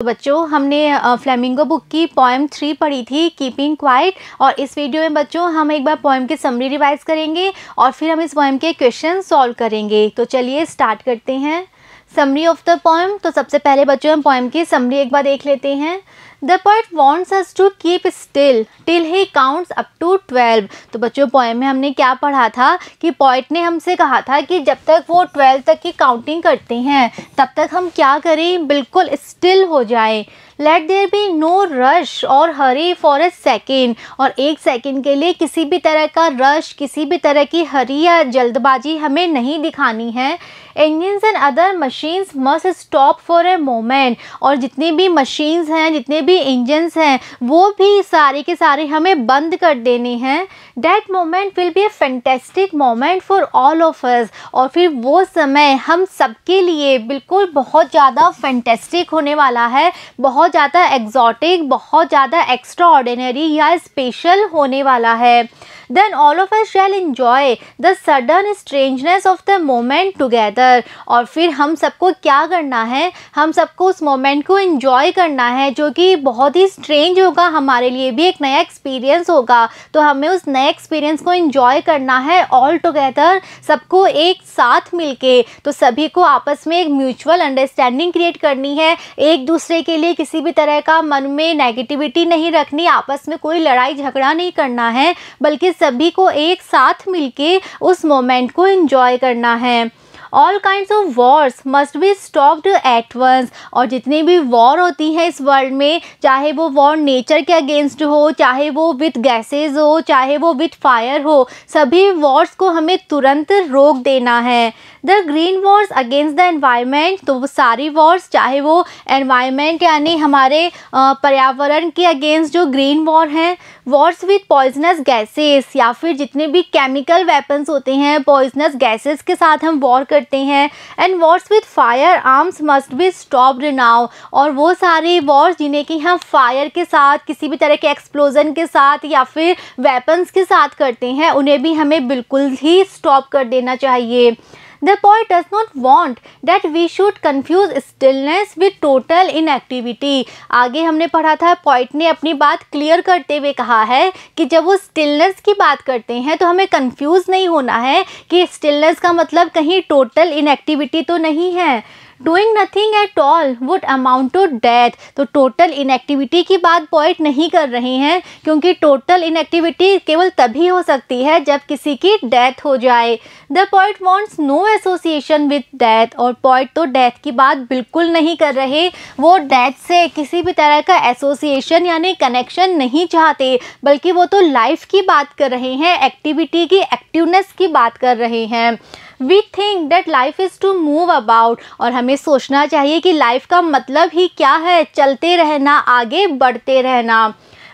तो बच्चों हमने फ्लेमिंगो बुक की पोएम थ्री पढ़ी थी कीपिंग क्वाइट और इस वीडियो में बच्चों हम एक बार पोएम के समरी रिवाइज करेंगे और फिर हम इस पोएम के क्वेश्चन सॉल्व करेंगे तो चलिए स्टार्ट करते हैं समरी ऑफ द पोएम तो सबसे पहले बच्चों हम पोएम की समरी एक बार देख लेते हैं the point wants us to keep still till he counts up to twelve तो बच्चों पोएम में हमने क्या पढ़ा था कि पॉइंट ने हमसे कहा था कि जब तक वो ट्वेल्व तक की काउंटिंग करते हैं तब तक हम क्या करें बिल्कुल स्टिल हो जाए let there be no rush और हरी फॉर अ सेकेंड और एक सेकेंड के लिए किसी भी तरह का रश किसी भी तरह की हरी या जल्दबाजी हमें नहीं दिखानी है engines and other machines must stop for a moment और जितने भी मशीन्स हैं जितने भी इंजन्स हैं वो भी सारे के सारे हमें बंद कर देने हैं that moment will be a fantastic moment for all of us और फिर वो समय हम सबके लिए बिल्कुल बहुत ज़्यादा फैंटेस्टिक होने वाला है बहुत बहुत ज़्यादा एग्जॉटिक बहुत ज़्यादा एक्स्ट्रा ऑर्डिनरी या स्पेशल होने वाला है then all of us shall enjoy the sudden strangeness of the moment together और फिर हम सबको क्या करना है हम सबको उस मोमेंट को इन्जॉय करना है जो कि बहुत ही स्ट्रेंज होगा हमारे लिए भी एक नया एक्सपीरियंस होगा तो हमें उस नए एक्सपीरियंस को इन्जॉय करना है ऑल टुगेदर सबको एक साथ मिल तो सभी को आपस में एक म्यूचुअल अंडरस्टैंडिंग क्रिएट करनी है एक दूसरे के लिए किसी किसी भी तरह का मन में नेगेटिविटी नहीं रखनी आपस में कोई लड़ाई झगड़ा नहीं करना है बल्कि सभी को एक साथ मिलके उस मोमेंट को इन्जॉय करना है all kind of wars must be stopped at once और जितनी भी वॉर होती हैं इस वर्ल्ड में चाहे वो वॉर नेचर के अगेंस्ट हो चाहे वो विथ गैसेज हो चाहे वो विथ फायर हो सभी वॉर्स को हमें तुरंत रोक देना है the green wars against the environment तो वो सारी वॉर्स चाहे वो एनवायरमेंट यानी हमारे पर्यावरण के अगेंस्ट जो ग्रीन वॉर हैं वॉर्स विद पॉइजनस गैसेस या फिर जितने भी केमिकल वेपन्स होते हैं पॉइजनस गैसेस के साथ हम वॉर करते हैं and wars with firearms must be stop now और वो सारे वॉर्स जिन्हें कि हम फायर के साथ किसी भी तरह के एक्सप्लोजन के साथ या फिर वेपन्स के साथ करते हैं उन्हें भी हमें बिल्कुल ही स्टॉप कर देना चाहिए The poet does not want that we should confuse stillness with total inactivity. आगे हमने पढ़ा था पॉइंट ने अपनी बात क्लियर करते हुए कहा है कि जब वो स्टिलनेस की बात करते हैं तो हमें कन्फ्यूज़ नहीं होना है कि स्टिलनेस का मतलब कहीं टोटल इनएक्टिविटी तो नहीं है doing nothing at all would amount to death तो टोटल इनएक्टिविटी की बात पॉइंट नहीं कर रहे हैं क्योंकि टोटल इनएक्टिविटी केवल तभी हो सकती है जब किसी की डेथ हो जाए the point wants no association with death और पॉइंट तो डेथ की बात बिल्कुल नहीं कर रहे वो डेथ से किसी भी तरह का एसोसिएशन यानी कनेक्शन नहीं चाहते बल्कि वो तो लाइफ की बात कर रहे हैं एक्टिविटी की एक्टिवनेस की बात कर रहे हैं we think that life is to move about और हमें सोचना चाहिए कि लाइफ का मतलब ही क्या है चलते रहना आगे बढ़ते रहना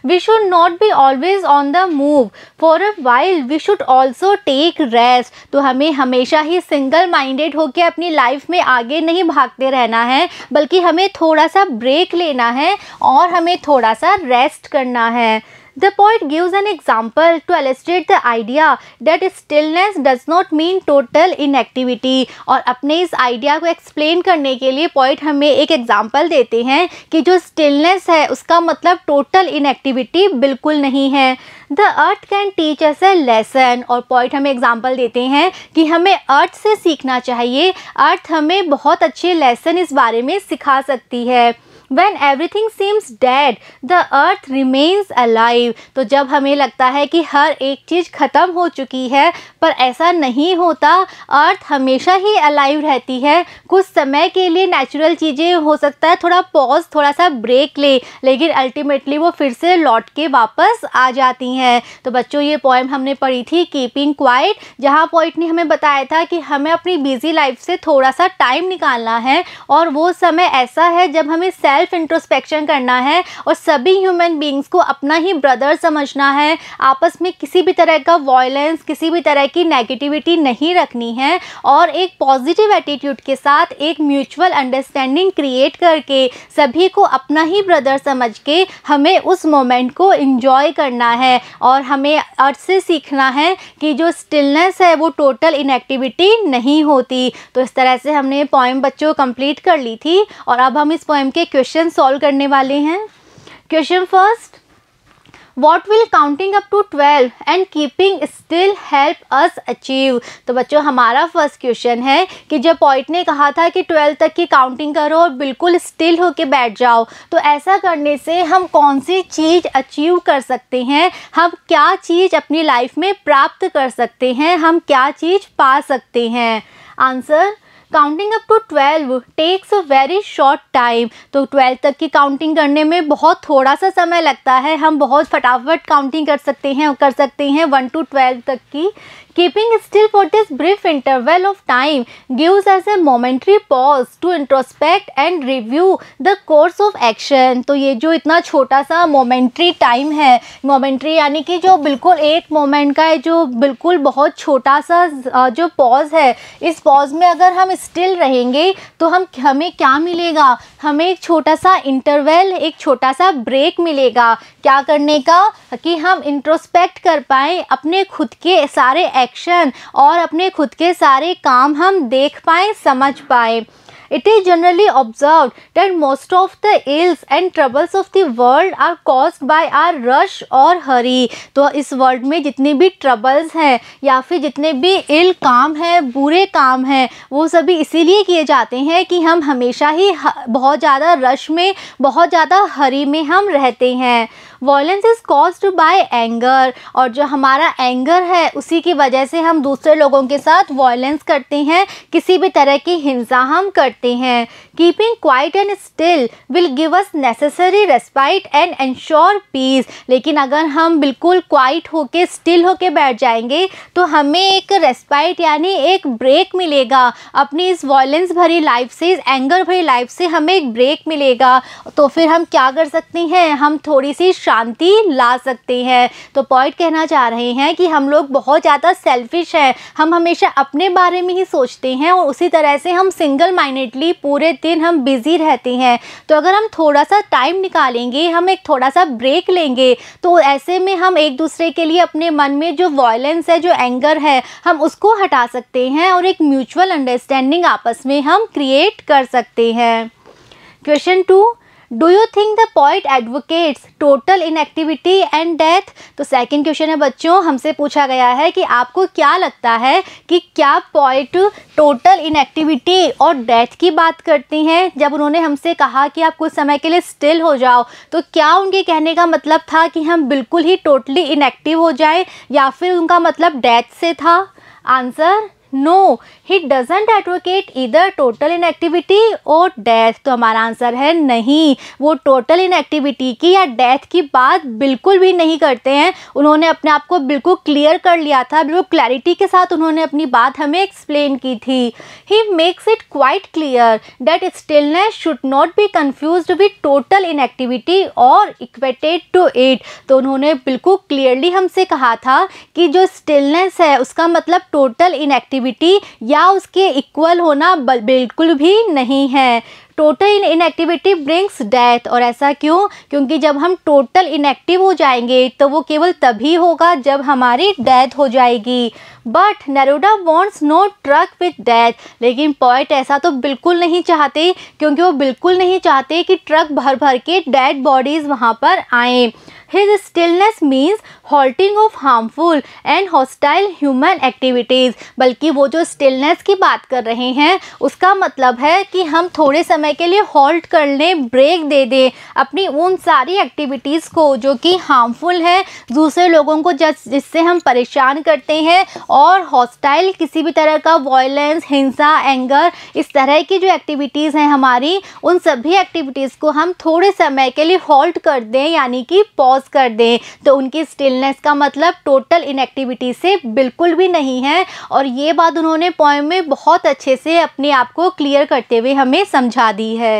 we should not be always on the move for a while we should also take rest तो हमें हमेशा ही सिंगल माइंडेड होकर अपनी लाइफ में आगे नहीं भागते रहना है बल्कि हमें थोड़ा सा ब्रेक लेना है और हमें थोड़ा सा रेस्ट करना है The poet gives an example to illustrate the idea that stillness does not mean total inactivity और अपने इस idea को explain करने के लिए poet हमें एक example देते हैं कि जो stillness है उसका मतलब total inactivity बिल्कुल नहीं है the earth can teach us a lesson और पॉइंट हमें एग्जाम्पल देते हैं कि हमें अर्थ से सीखना चाहिए अर्थ हमें बहुत अच्छे लेसन इस बारे में सिखा सकती है when everything seems dead the earth remains alive तो जब हमें लगता है कि हर एक चीज़ ख़त्म हो चुकी है पर ऐसा नहीं होता अर्थ हमेशा ही अलाइव रहती है कुछ समय के लिए नेचुरल चीज़ें हो सकता है थोड़ा पॉज थोड़ा सा ब्रेक ले लेकिन अल्टीमेटली वो फिर से लौट के वापस आ जाती हैं तो बच्चों ये पोएम हमने पढ़ी थी कीपिंग क्वाइट जहाँ पॉइंट ने हमें बताया था कि हमें अपनी बिजी लाइफ से थोड़ा सा टाइम निकालना है और वो समय ऐसा है जब हमें सेल्फ सेल्फ इंट्रोस्पेक्शन करना है और सभी ह्यूमन बींग्स को अपना ही ब्रदर समझना है आपस में किसी भी तरह का वॉयलेंस किसी भी तरह की नेगेटिविटी नहीं रखनी है और एक पॉजिटिव एटीट्यूड के साथ एक म्यूचुअल अंडरस्टैंडिंग क्रिएट करके सभी को अपना ही ब्रदर समझ के हमें उस मोमेंट को इन्जॉय करना है और हमें अर्थ से सीखना है कि जो स्टिलनेस है वो टोटल इनएक्टिविटी नहीं होती तो इस तरह से हमने पॉइम बच्चों कंप्लीट कर ली थी और अब हम इस पॉइम के क्वेश्चन क्वेश्चन सॉल्व करने वाले हैं question first what will counting up to twelve and keeping still help us achieve तो बच्चों हमारा फर्स्ट क्वेश्चन है कि जब पॉइंट ने कहा था कि ट्वेल्व तक की काउंटिंग करो और बिल्कुल स्टिल होके बैठ जाओ तो ऐसा करने से हम कौन सी चीज़ अचीव कर सकते हैं हम क्या चीज़ अपनी लाइफ में प्राप्त कर सकते हैं हम क्या चीज़ पा सकते हैं answer counting up to twelve takes a very short time तो ट्वेल्व तक की काउंटिंग करने में बहुत थोड़ा सा समय लगता है हम बहुत फटाफट काउंटिंग कर सकते हैं कर सकते हैं वन टू ट्वेल्व तक की keeping still for this brief interval of time gives us a momentary pause to introspect and review the course of action तो ये जो इतना छोटा सा मोमेंट्री टाइम है मोमेंट्री यानी कि जो बिल्कुल एक मोमेंट का है जो बिल्कुल बहुत छोटा सा जो पॉज है इस पॉज में अगर हम स्टिल रहेंगे तो हम हमें क्या मिलेगा हमें एक छोटा सा इंटरवल एक छोटा सा ब्रेक मिलेगा क्या करने का कि हम इंट्रोस्पेक्ट कर पाएँ अपने खुद के सारे एक्शन और अपने खुद के सारे काम हम देख पाएँ समझ पाएँ It is generally observed that most of the ills and troubles of the world are caused by our rush और hurry. तो इस वर्ल्ड में जितने भी troubles हैं या फिर जितने भी ill काम हैं बुरे काम हैं वो सभी इसीलिए किए जाते हैं कि हम हमेशा ही बहुत ज़्यादा रश में बहुत ज़्यादा हरी में हम रहते हैं violence is caused by anger और जो हमारा एंगर है उसी की वजह से हम दूसरे लोगों के साथ वॉयलेंस करते हैं किसी भी तरह की हिंसा हम करते करते हैं keeping quiet and still will give us necessary respite and ensure peace लेकिन अगर हम बिल्कुल क्वाइट होके स्टिल होके बैठ जाएंगे तो हमें एक रेस्पाइट यानी एक ब्रेक मिलेगा अपनी इस वॉयलेंस भरी लाइफ से इस एंगर भरी लाइफ से हमें एक ब्रेक मिलेगा तो फिर हम क्या कर सकते हैं हम थोड़ी सी शांति ला सकते हैं तो पॉइंट कहना चाह रहे हैं कि हम लोग बहुत ज़्यादा सेल्फिश हैं हम हमेशा अपने बारे में ही सोचते हैं और उसी तरह से हम सिंगल माइंडेड डेफिनेटली पूरे दिन हम बिज़ी रहते हैं तो अगर हम थोड़ा सा टाइम निकालेंगे हम एक थोड़ा सा ब्रेक लेंगे तो ऐसे में हम एक दूसरे के लिए अपने मन में जो वॉयलेंस है जो एंगर है हम उसको हटा सकते हैं और एक म्यूचुअल अंडरस्टैंडिंग आपस में हम क्रिएट कर सकते हैं question two do you think the poet advocates total inactivity and death तो सेकेंड क्वेश्चन है बच्चों हमसे पूछा गया है कि आपको क्या लगता है कि क्या पॉइंट टोटल इनएक्टिविटी और डेथ की बात करती हैं जब उन्होंने हमसे कहा कि आप कुछ समय के लिए स्टिल हो जाओ तो क्या उनके कहने का मतलब था कि हम बिल्कुल ही टोटली इनएक्टिव हो जाए या फिर उनका मतलब डेथ से था answer no he doesn't advocate either total inactivity और डेथ तो हमारा आंसर है नहीं वो टोटल इनएक्टिविटी की या डेथ की बात बिल्कुल भी नहीं करते हैं उन्होंने अपने आप को बिल्कुल क्लियर कर लिया था बिल्कुल क्लैरिटी के साथ उन्होंने अपनी बात हमें एक्सप्लेन की थी he makes it quite clear that stillness should not be confuse with total inactivity और इक्वेटेड टू एट तो उन्होंने बिल्कुल क्लियरली हमसे कहा था कि जो स्टिलनेस है उसका मतलब टोटल इनएक्टिविटी इनएक्टिविटी या उसके इक्वल होना बिल्कुल भी नहीं है टोटल इनएक्टिविटी ब्रिंग्स डेथ और ऐसा क्यों क्योंकि जब हम टोटल इनएक्टिव हो जाएंगे तो वो केवल तभी होगा जब हमारी डेथ हो जाएगी बट नरोडा wants no truck with death लेकिन पॉइंट ऐसा तो बिल्कुल नहीं चाहते क्योंकि वो बिल्कुल नहीं चाहते कि ट्रक भर भर के डेड बॉडीज़ वहाँ पर आएँ His stillness means halting of harmful and hostile human activities. बल्कि वो जो stillness की बात कर रहे हैं उसका मतलब है कि हम थोड़े समय के लिए halt कर लें ब्रेक दे दें अपनी उन सारी एक्टिविटीज़ को जो कि हार्मफुल है दूसरे लोगों को जस जिससे हम परेशान करते हैं और हॉस्टाइल किसी भी तरह का वॉयलेंस हिंसा एंगर इस तरह की जो एक्टिविटीज़ हैं हमारी उन सभी एक्टिविटीज़ को हम थोड़े समय के लिए हॉल्ट कर दें यानी कि पॉज पॉज कर दें तो उनकी स्टिलनेस का मतलब टोटल इनएक्टिविटी से बिल्कुल भी नहीं है और ये बात उन्होंने पॉइंट में बहुत अच्छे से अपने आप को क्लियर करते हुए हमें समझा दी है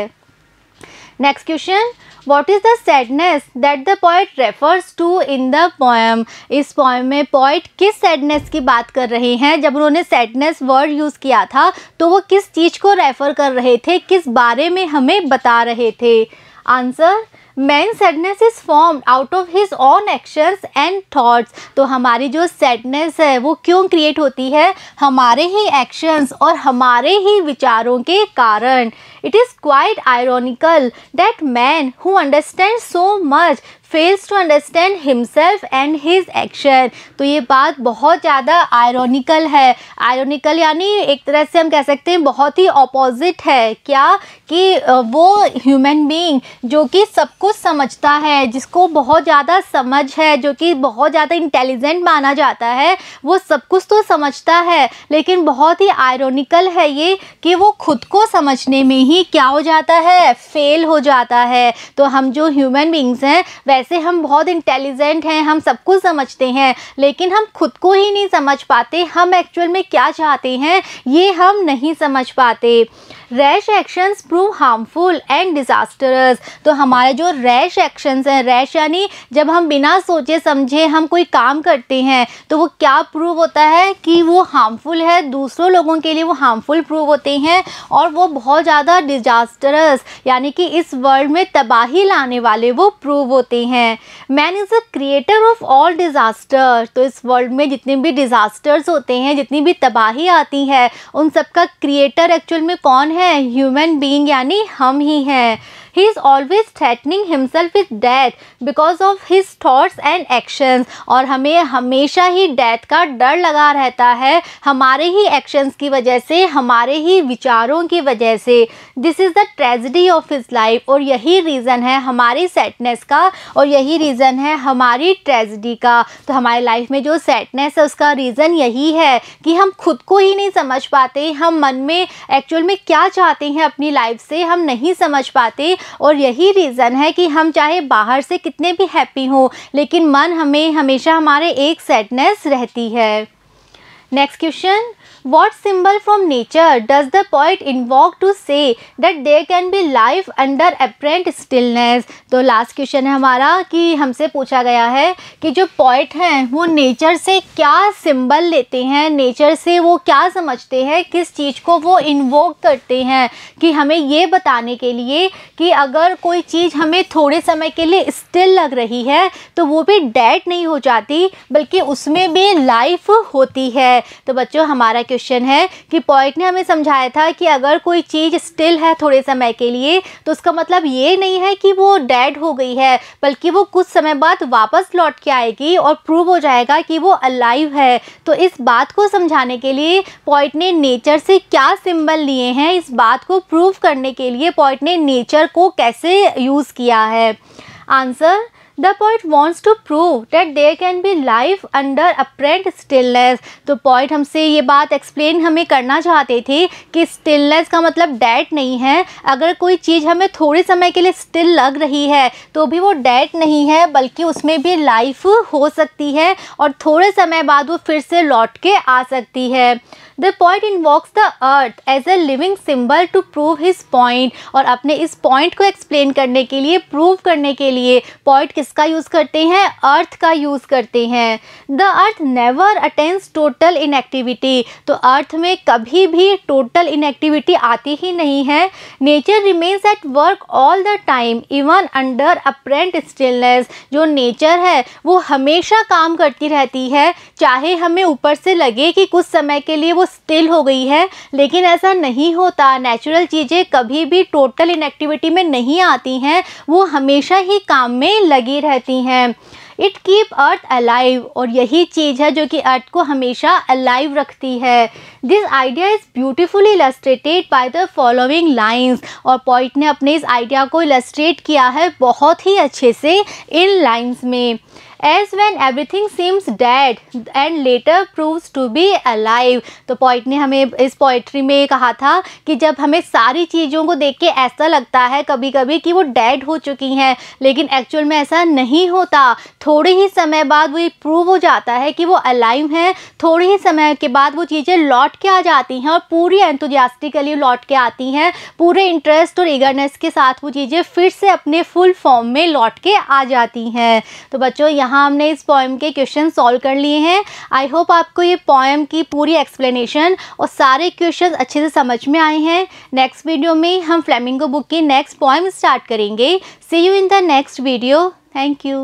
next question what is the sadness that the poet refers to in the poem इस पोएम में पॉइट किस सैडनेस की बात कर रहे हैं जब उन्होंने सैडनेस वर्ड यूज़ किया था तो वो किस चीज़ को रेफ़र कर रहे थे किस बारे में हमें बता रहे थे answer man sadness is form out of his own actions and thoughts तो हमारी जो सैडनेस है वो क्यों क्रिएट होती है हमारे ही एक्शंस और हमारे ही विचारों के कारण it is quite ironical that man who understand so much fails to understand himself and his action तो ये बात बहुत ज़्यादा आयरोनिकल है आयरोनिकल यानी एक तरह से हम कह सकते हैं बहुत ही अपोज़िट है क्या कि वो ह्यूमन बींग जो कि सब कुछ समझता है जिसको बहुत ज़्यादा समझ है जो कि बहुत ज़्यादा इंटेलिजेंट माना जाता है वो सब कुछ तो समझता है लेकिन बहुत ही आयरोनिकल है ये कि वो खुद को समझने में ही क्या हो जाता है फेल हो जाता है तो हम जो ह्यूमन बींग्स हैं वैसे वैसे हम बहुत इंटेलिजेंट हैं हम सब कुछ समझते हैं लेकिन हम खुद को ही नहीं समझ पाते हम एक्चुअल में क्या चाहते हैं ये हम नहीं समझ पाते rash actions prove harmful and disastrous तो हमारे जो रैश एक्शंस हैं रैश यानी जब हम बिना सोचे समझे हम कोई काम करते हैं तो वो क्या प्रूव होता है कि वो हार्मफुल है दूसरों लोगों के लिए वो हार्मफुल प्रूव होते हैं और वो बहुत ज़्यादा डिज़ास्टरस यानी कि इस वर्ल्ड में तबाही लाने वाले वो प्रूव होते हैं man is a creator of all disaster तो इस वर्ल्ड में जितने भी डिज़ास्टर्स होते हैं जितनी भी तबाही आती है उन सब का क्रिएटर एक्चुअल में कौन है हैं ह्यूमन बीइंग यानी हम ही हैं He is always threatening himself with death because of his thoughts and actions और हमें हमेशा ही डेथ का डर लगा रहता है हमारे ही एक्शंस की वजह से हमारे ही विचारों की वजह से this is the tragedy of his life और यही रीज़न है हमारी सैडनेस का और यही रीज़न है हमारी ट्रेजिडी का तो हमारे लाइफ में जो सैडनेस है उसका रीज़न यही है कि हम खुद को ही नहीं समझ पाते हम मन में एक्चुअल में क्या चाहते हैं अपनी लाइफ से हम नहीं समझ पाते और यही रीज़न है कि हम चाहे बाहर से कितने भी हैप्पी हों लेकिन मन हमें हमेशा हमारे एक सैडनेस रहती है next question What symbol from nature does the poet invoke to say that there can be life under apparent stillness? तो लास्ट क्वेश्चन है हमारा कि हमसे पूछा गया है कि जो पॉइट हैं वो नेचर से क्या सिंबल लेते हैं नेचर से वो क्या समझते हैं किस चीज़ को वो इन्वोक करते हैं कि हमें ये बताने के लिए कि अगर कोई चीज़ हमें थोड़े समय के लिए स्टिल लग रही है तो वो भी डेड नहीं हो जाती बल्कि उसमें भी लाइफ होती है तो बच्चों हमारा क्वेश्चन है कि पॉइंट ने हमें समझाया था कि अगर कोई चीज़ स्टिल है थोड़े समय के लिए तो उसका मतलब ये नहीं है कि वो डेड हो गई है बल्कि वो कुछ समय बाद वापस लौट के आएगी और प्रूव हो जाएगा कि वो अलाइव है तो इस बात को समझाने के लिए पॉइंट ने नेचर से क्या सिंबल लिए हैं इस बात को प्रूव करने के लिए पॉइंट ने नेचर को कैसे यूज़ किया है answer the point wants to prove that there can be life under apparent stillness तो पॉइंट हमसे ये बात एक्सप्लेन हमें करना चाहते थे कि स्टिलनेस का मतलब डैट नहीं है अगर कोई चीज़ हमें थोड़े समय के लिए स्टिल लग रही है तो भी वो डेट नहीं है बल्कि उसमें भी लाइफ हो सकती है और थोड़े समय बाद वो फिर से लौट के आ सकती है the poet invokes the earth as a living symbol to prove his point और अपने इस पॉइंट को एक्सप्लेन करने के लिए प्रूव करने के लिए पॉइंट किसका यूज़ करते हैं अर्थ का यूज़ करते हैं the earth never attains total inactivity तो अर्थ में कभी भी टोटल इनएक्टिविटी आती ही नहीं है nature remains at work all the time even under apparent stillness जो नेचर है वो हमेशा काम करती रहती है चाहे हमें ऊपर से लगे कि कुछ समय के लिए वो स्टिल हो गई है लेकिन ऐसा नहीं होता नेचुरल चीज़ें कभी भी टोटल इनएक्टिविटी में नहीं आती हैं वो हमेशा ही काम में लगी रहती हैं इट कीप अर्थ अलाइव और यही चीज़ है जो कि अर्थ को हमेशा अलाइव रखती है this idea is beautiful illustrated by the following lines और पॉइंट ने अपने इस आइडिया को इलस्ट्रेट किया है बहुत ही अच्छे से इन लाइन्स में as when everything seems dead and later proves to be alive तो पॉइट ने हमें इस पोइट्री में कहा था कि जब हमें सारी चीज़ों को देख के ऐसा लगता है कभी कभी कि वो डेड हो चुकी हैं लेकिन एक्चुअल में ऐसा नहीं होता थोड़े ही समय बाद वो प्रूव हो जाता है कि वो अलाइव हैं थोड़े ही समय के बाद वो चीज़ें लौट के आ जाती हैं और पूरी एंथुजियास्टिकली लौट के आती हैं पूरे इंटरेस्ट और ईगरनेस के साथ वो चीज़ें फिर से अपने फुल फॉर्म में लौट के आ जाती हैं तो बच्चों यहाँ यहाँ हमने इस पॉइम के क्वेश्चन सॉल्व कर लिए हैं आई होप आपको ये पॉइम की पूरी एक्सप्लेनेशन और सारे क्वेश्चन अच्छे से समझ में आए हैं नेक्स्ट वीडियो में हम फ्लेमिंगो बुक की नेक्स्ट पॉइम स्टार्ट करेंगे see you in the next video thank you